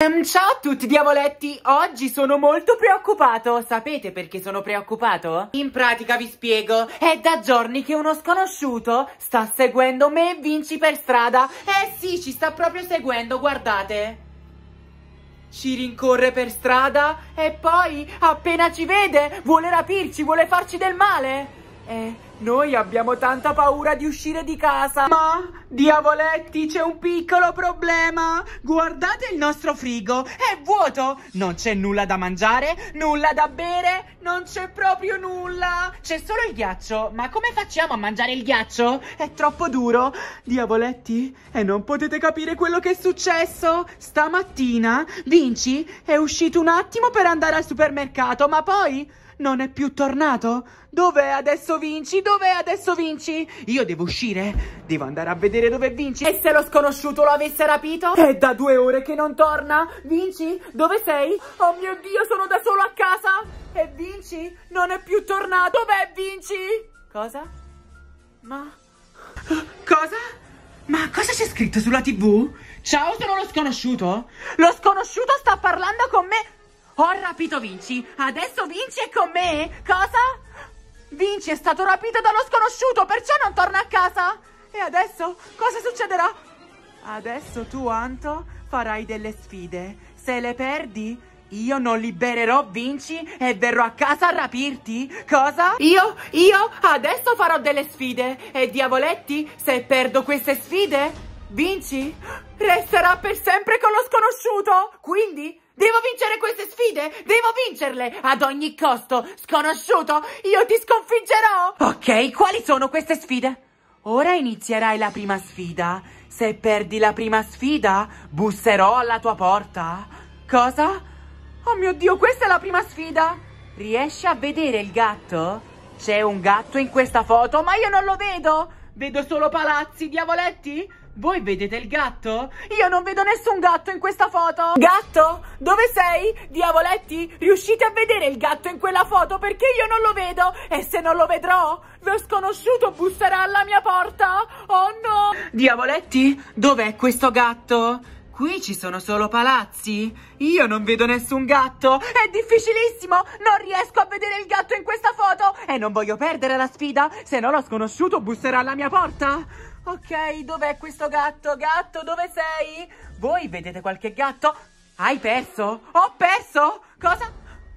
Ehm, ciao a tutti diavoletti, oggi sono molto preoccupato, sapete perché sono preoccupato? In pratica vi spiego, è da giorni che uno sconosciuto sta seguendo me e Vinci per strada Eh sì, ci sta proprio seguendo, guardate ci rincorre per strada e poi, appena ci vede, vuole rapirci, vuole farci del male Eh, noi abbiamo tanta paura di uscire di casa. Ma, diavoletti, c'è un piccolo problema. Guardate il nostro frigo. È vuoto. Non c'è nulla da mangiare, nulla da bere, non c'è proprio nulla. C'è solo il ghiaccio. Ma come facciamo a mangiare il ghiaccio? È troppo duro. Diavoletti, e eh, non potete capire quello che è successo. Stamattina, Vinci è uscito un attimo per andare al supermercato, ma poi... Non è più tornato? Dov'è adesso Vinci? Dov'è adesso Vinci? Io devo uscire? Devo andare a vedere dove Vinci? E se lo sconosciuto lo avesse rapito? È da due ore che non torna? Vinci, dove sei? Oh mio Dio, sono da solo a casa! E Vinci? Non è più tornato? Dov'è Vinci? Cosa? Ma... Cosa? Ma cosa c'è scritto sulla tv? Ciao, sono lo sconosciuto? Lo sconosciuto sta parlando con me... Ho rapito Vinci. Adesso Vinci è con me? Cosa? Vinci è stato rapito dallo sconosciuto, perciò non torna a casa. E adesso cosa succederà? Adesso tu, Anto, farai delle sfide. Se le perdi, io non libererò Vinci e verrò a casa a rapirti? Cosa? Io, io adesso farò delle sfide e diavoletti, se perdo queste sfide, Vinci resterà per sempre con lo sconosciuto. Quindi Devo vincere queste sfide? Devo vincerle! Ad ogni costo! Sconosciuto, io ti sconfiggerò! Ok, quali sono queste sfide? Ora inizierai la prima sfida. Se perdi la prima sfida, busserò alla tua porta. Cosa? Oh mio Dio, questa è la prima sfida! Riesci a vedere il gatto? C'è un gatto in questa foto, ma io non lo vedo! Vedo solo palazzi, diavoletti! Voi vedete il gatto? Io non vedo nessun gatto in questa foto! Gatto? Dove sei? Diavoletti, riuscite a vedere il gatto in quella foto perché io non lo vedo! E se non lo vedrò, lo sconosciuto busserà alla mia porta! Oh no! Diavoletti, dov'è questo gatto? Qui ci sono solo palazzi? Io non vedo nessun gatto! È difficilissimo! Non riesco a vedere il gatto in questa foto! E non voglio perdere la sfida, se no lo sconosciuto busserà alla mia porta! Ok, dov'è questo gatto? Gatto, dove sei? Voi vedete qualche gatto? Hai perso? Ho perso? Cosa?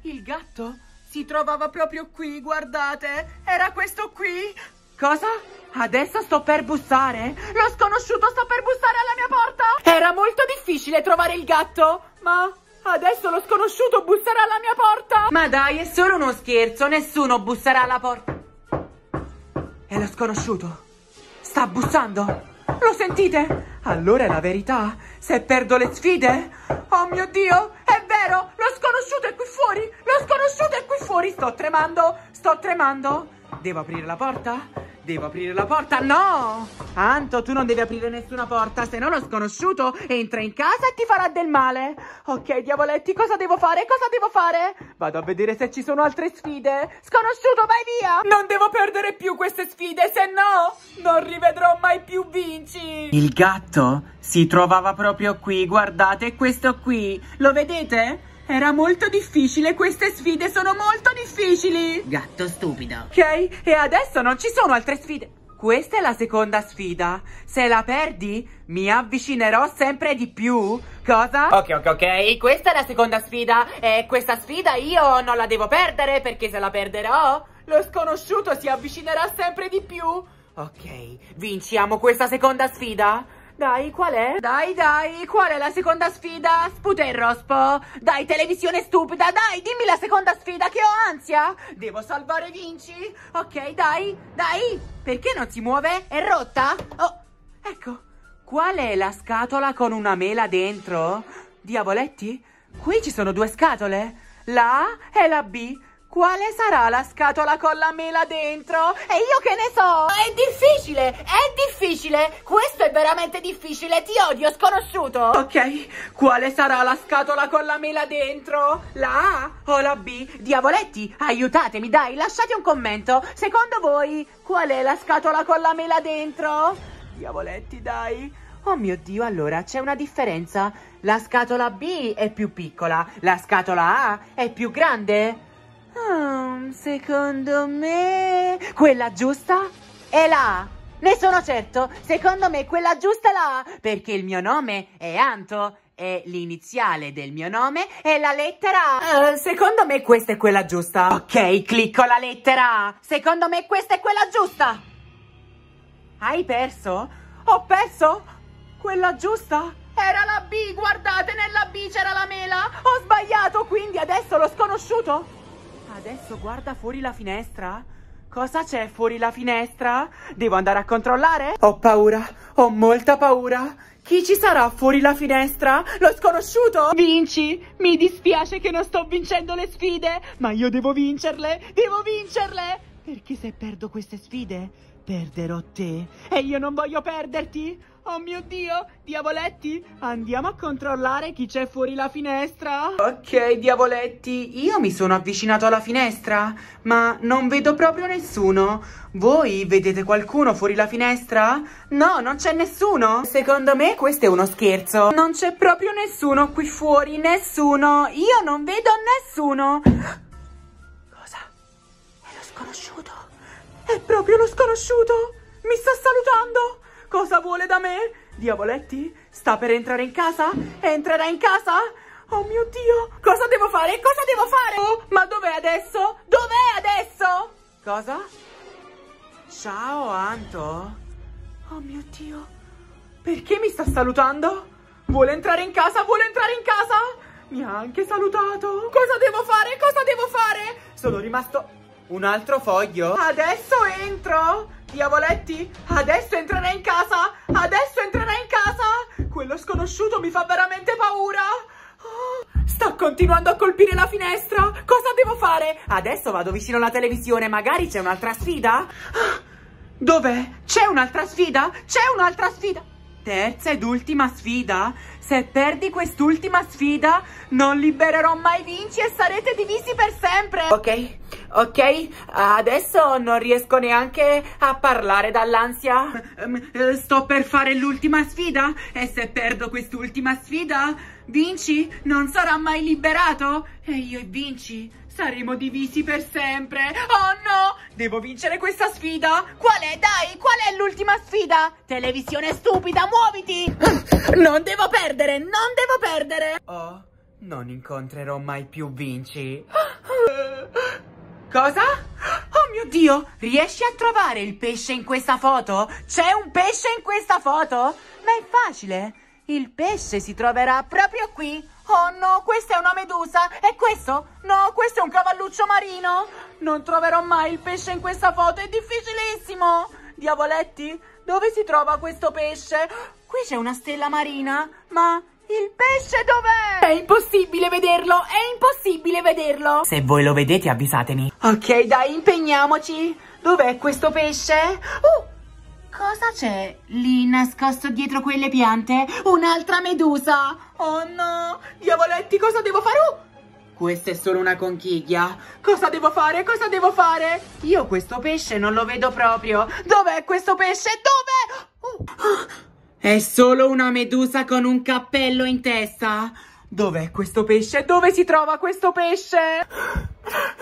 Il gatto si trovava proprio qui, guardate. Era questo qui. Cosa? Adesso sto per bussare. Lo sconosciuto sta per bussare alla mia porta. Era molto difficile trovare il gatto, ma adesso lo sconosciuto busserà alla mia porta. Ma dai, è solo uno scherzo. Nessuno busserà alla porta. È lo sconosciuto. Sta bussando! Lo sentite? Allora è la verità? Se perdo le sfide? Oh mio Dio! È vero! Lo sconosciuto è qui fuori! Lo sconosciuto è qui fuori! Sto tremando! Sto tremando! Devo aprire la porta? Devo aprire la porta? No! Anto, tu non devi aprire nessuna porta, se no lo sconosciuto entra in casa e ti farà del male. Ok, diavoletti, cosa devo fare? Cosa devo fare? Vado a vedere se ci sono altre sfide. Sconosciuto, vai via! Non devo perdere più queste sfide, se no non rivedrò mai più Vinci. Il gatto si trovava proprio qui, guardate, questo qui. Lo vedete? Era molto difficile, queste sfide sono molto difficili! Gatto stupido! Ok, e adesso non ci sono altre sfide! Questa è la seconda sfida. Se la perdi, mi avvicinerò sempre di più. Cosa? Ok, ok, ok. Questa è la seconda sfida. E questa sfida io non la devo perdere perché se la perderò, lo sconosciuto si avvicinerà sempre di più. Ok, vinciamo questa seconda sfida? Dai, qual è? Dai, dai, qual è la seconda sfida? Sputa il rospo. Dai, televisione stupida, dai, dimmi la seconda sfida che ho ansia. Devo salvare Vinci? Ok, dai, dai. Perché non si muove? È rotta? Oh, ecco. Qual è la scatola con una mela dentro? Diavoletti? Qui ci sono due scatole. La A e la B. Quale sarà la scatola con la mela dentro? E io che ne so? È difficile, è difficile. Questo è veramente difficile. Ti odio, sconosciuto. Ok, quale sarà la scatola con la mela dentro? La A o la B? Diavoletti, aiutatemi, dai, lasciate un commento. Secondo voi, qual è la scatola con la mela dentro? Diavoletti, dai. Oh mio Dio, allora c'è una differenza. La scatola B è più piccola, la scatola A è più grande. Hmm, secondo me... Quella giusta è la Ne sono certo, secondo me quella giusta è la perché il mio nome è Anto e l'iniziale del mio nome è la lettera A. Uh, secondo me questa è quella giusta. Ok, clicco la lettera A. Secondo me questa è quella giusta. Hai perso? Ho perso? Quella giusta? Era la B, guardate, nella B c'era la mela. Ho sbagliato, quindi adesso l'ho sconosciuto. Adesso guarda fuori la finestra. Cosa c'è fuori la finestra? Devo andare a controllare? Ho paura, ho molta paura. Chi ci sarà fuori la finestra? Lo sconosciuto? Vinci! Mi dispiace che non sto vincendo le sfide, ma io devo vincerle! Devo vincerle! Perché se perdo queste sfide, perderò te. E io non voglio perderti! Oh mio Dio, diavoletti, andiamo a controllare chi c'è fuori la finestra. Ok, diavoletti, io mi sono avvicinato alla finestra, ma non vedo proprio nessuno. Voi vedete qualcuno fuori la finestra? No, non c'è nessuno. Secondo me questo è uno scherzo. Non c'è proprio nessuno qui fuori, nessuno. Io non vedo nessuno sconosciuto! È proprio lo sconosciuto! Mi sta salutando! Cosa vuole da me? Diavoletti? Sta per entrare in casa? Entrerà in casa? Oh mio Dio! Cosa devo fare? Cosa devo fare? Oh, ma dov'è adesso? Dov'è adesso? Cosa? Ciao, Anto? Oh mio Dio! Perché mi sta salutando? Vuole entrare in casa? Vuole entrare in casa? Mi ha anche salutato! Cosa devo fare? Cosa devo fare? Sono rimasto un altro foglio? Adesso entro! Diavoletti, adesso entrerai in casa! Adesso entrerai in casa! Quello sconosciuto mi fa veramente paura! Oh, sta continuando a colpire la finestra! Cosa devo fare? Adesso vado vicino alla televisione, magari c'è un'altra sfida? Dov'è? C'è un'altra sfida? C'è un'altra sfida? Terza ed ultima sfida? Se perdi quest'ultima sfida, non libererò mai Vinci e sarete divisi per sempre! Ok, ok, adesso non riesco neanche a parlare dall'ansia. Ehm, eh, sto per fare l'ultima sfida e se perdo quest'ultima sfida... Vinci non sarà mai liberato e io e Vinci saremo divisi per sempre. Oh no! Devo vincere questa sfida! Qual è, dai? Qual è l'ultima sfida? Televisione stupida, muoviti! Non devo perdere, non devo perdere! Oh, non incontrerò mai più Vinci. Cosa? Oh mio Dio, riesci a trovare il pesce in questa foto? C'è un pesce in questa foto? Ma è facile, il pesce si troverà proprio qui. Oh no, questa è una medusa. E questo? No, questo è un cavalluccio marino. Non troverò mai il pesce in questa foto, è difficilissimo. Diavoletti, dove si trova questo pesce? Qui c'è una stella marina, ma il pesce dov'è? È impossibile vederlo, è impossibile vederlo. Se voi lo vedete avvisatemi. Ok, dai, impegniamoci. Dov'è questo pesce? Uh! Cosa c'è lì nascosto dietro quelle piante? Un'altra medusa! Oh no! Diavoletti, cosa devo fare? Oh! Questa è solo una conchiglia. Cosa devo fare? Cosa devo fare? Io questo pesce non lo vedo proprio. Dov'è questo pesce? Dove? Oh. È solo una medusa con un cappello in testa. Dov'è questo pesce? Dove si trova questo pesce?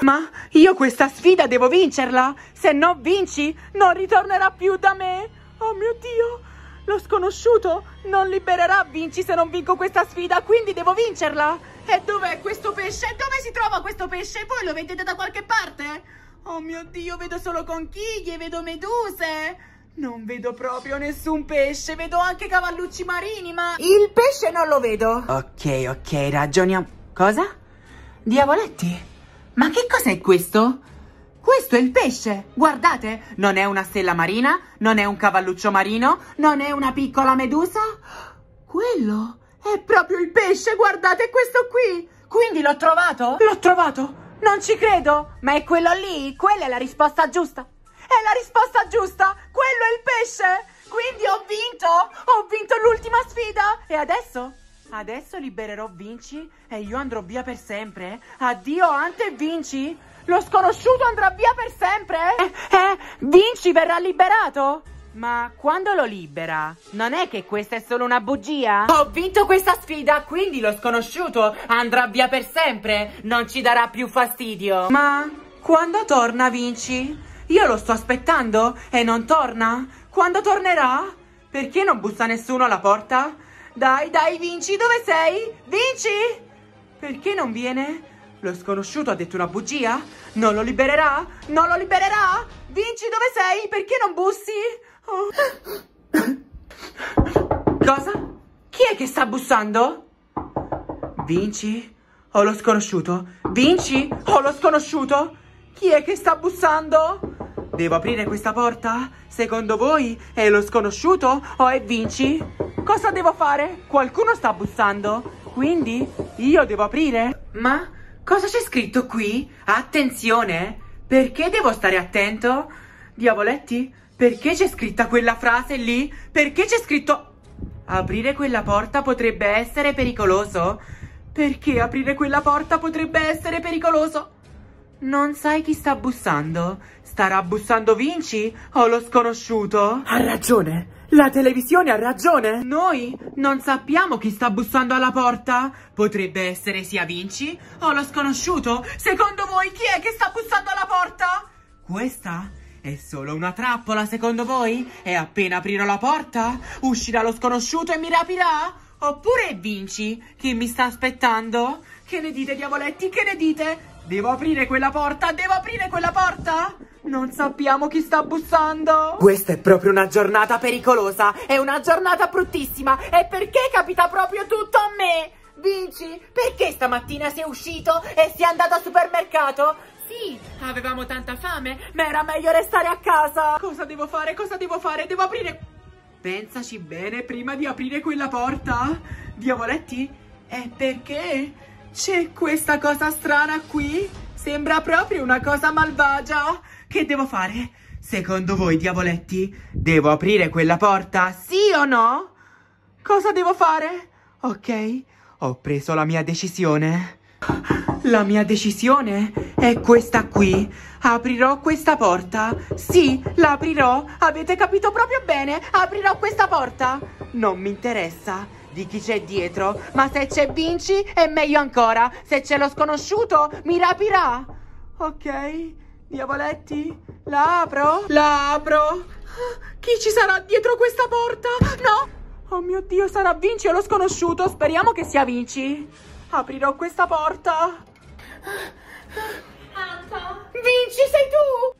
Ma io questa sfida devo vincerla? Se no vinci, non ritornerà più da me! Oh mio Dio! Lo sconosciuto non libererà Vinci se non vinco questa sfida, quindi devo vincerla! E dov'è questo pesce? Dove si trova questo pesce? Voi lo vedete da qualche parte? Oh mio Dio, vedo solo conchiglie, vedo meduse! Non vedo proprio nessun pesce, vedo anche cavallucci marini, ma... Il pesce non lo vedo! Ok, ok, ragioniamo... Cosa? Diavoletti? Ma che cos'è questo? Questo è il pesce! Guardate! Non è una stella marina, non è un cavalluccio marino, non è una piccola medusa. Quello è proprio il pesce! Guardate questo qui! Quindi l'ho trovato? L'ho trovato! Non ci credo! Ma è quello lì! Quella è la risposta giusta! È la risposta giusta! Quello è il pesce! Quindi ho vinto! Ho vinto l'ultima sfida! E adesso Adesso libererò Vinci e io andrò via per sempre. Addio Ante Vinci! Lo sconosciuto andrà via per sempre? Eh, eh, Vinci verrà liberato? Ma quando lo libera? Non è che questa è solo una bugia? Ho vinto questa sfida, quindi lo sconosciuto andrà via per sempre. Non ci darà più fastidio. Ma quando torna Vinci? Io lo sto aspettando e non torna. Quando tornerà? Perché non bussa nessuno alla porta? Dai, dai, Vinci, dove sei? Vinci? Perché non viene? Lo sconosciuto ha detto una bugia? Non lo libererà? Non lo libererà? Vinci, dove sei? Perché non bussi? Oh. Cosa? Chi è che sta bussando? Vinci? Ho lo sconosciuto? Vinci? Ho lo sconosciuto? Chi è che sta bussando? Devo aprire questa porta? Secondo voi è lo sconosciuto o è Vinci? Cosa devo fare? Qualcuno sta bussando? Quindi io devo aprire? Ma cosa c'è scritto qui? Attenzione! Perché devo stare attento? Diavoletti, perché c'è scritta quella frase lì? Perché c'è scritto... Aprire quella porta potrebbe essere pericoloso? Perché aprire quella porta potrebbe essere pericoloso? Non sai chi sta bussando? Starà bussando Vinci o lo sconosciuto? Ha ragione! La televisione ha ragione! Noi non sappiamo chi sta bussando alla porta. Potrebbe essere sia Vinci o lo sconosciuto. Secondo voi chi è che sta bussando alla porta? Questa è solo una trappola, secondo voi? E appena aprirò la porta, uscirà lo sconosciuto e mi rapirà? Oppure è Vinci che mi sta aspettando? Che ne dite, diavoletti? Che ne dite? Devo aprire quella porta? Devo aprire quella porta? Non sappiamo chi sta bussando. Questa è proprio una giornata pericolosa. È una giornata bruttissima. E perché capita proprio tutto a me? Vinci, perché stamattina sei uscito e sei andato al supermercato? Sì, avevamo tanta fame, ma era meglio restare a casa. Cosa devo fare? Cosa devo fare? Devo aprire... Pensaci bene prima di aprire quella porta. Diavoletti, è perché c'è questa cosa strana qui? Sembra proprio una cosa malvagia. Che devo fare? Secondo voi, diavoletti, devo aprire quella porta? Sì o no? Cosa devo fare? Ok, ho preso la mia decisione. La mia decisione è questa qui. Aprirò questa porta. Sì, la aprirò. Avete capito proprio bene? Aprirò questa porta. Non mi interessa di chi c'è dietro, ma se c'è Vinci è meglio ancora. Se c'è lo sconosciuto, mi rapirà. Ok. Diavoletti, la apro? La apro? Chi ci sarà dietro questa porta? No! Oh mio Dio, sarà Vinci o lo sconosciuto? Speriamo che sia Vinci. Aprirò questa porta. Anto! Vinci, sei tu?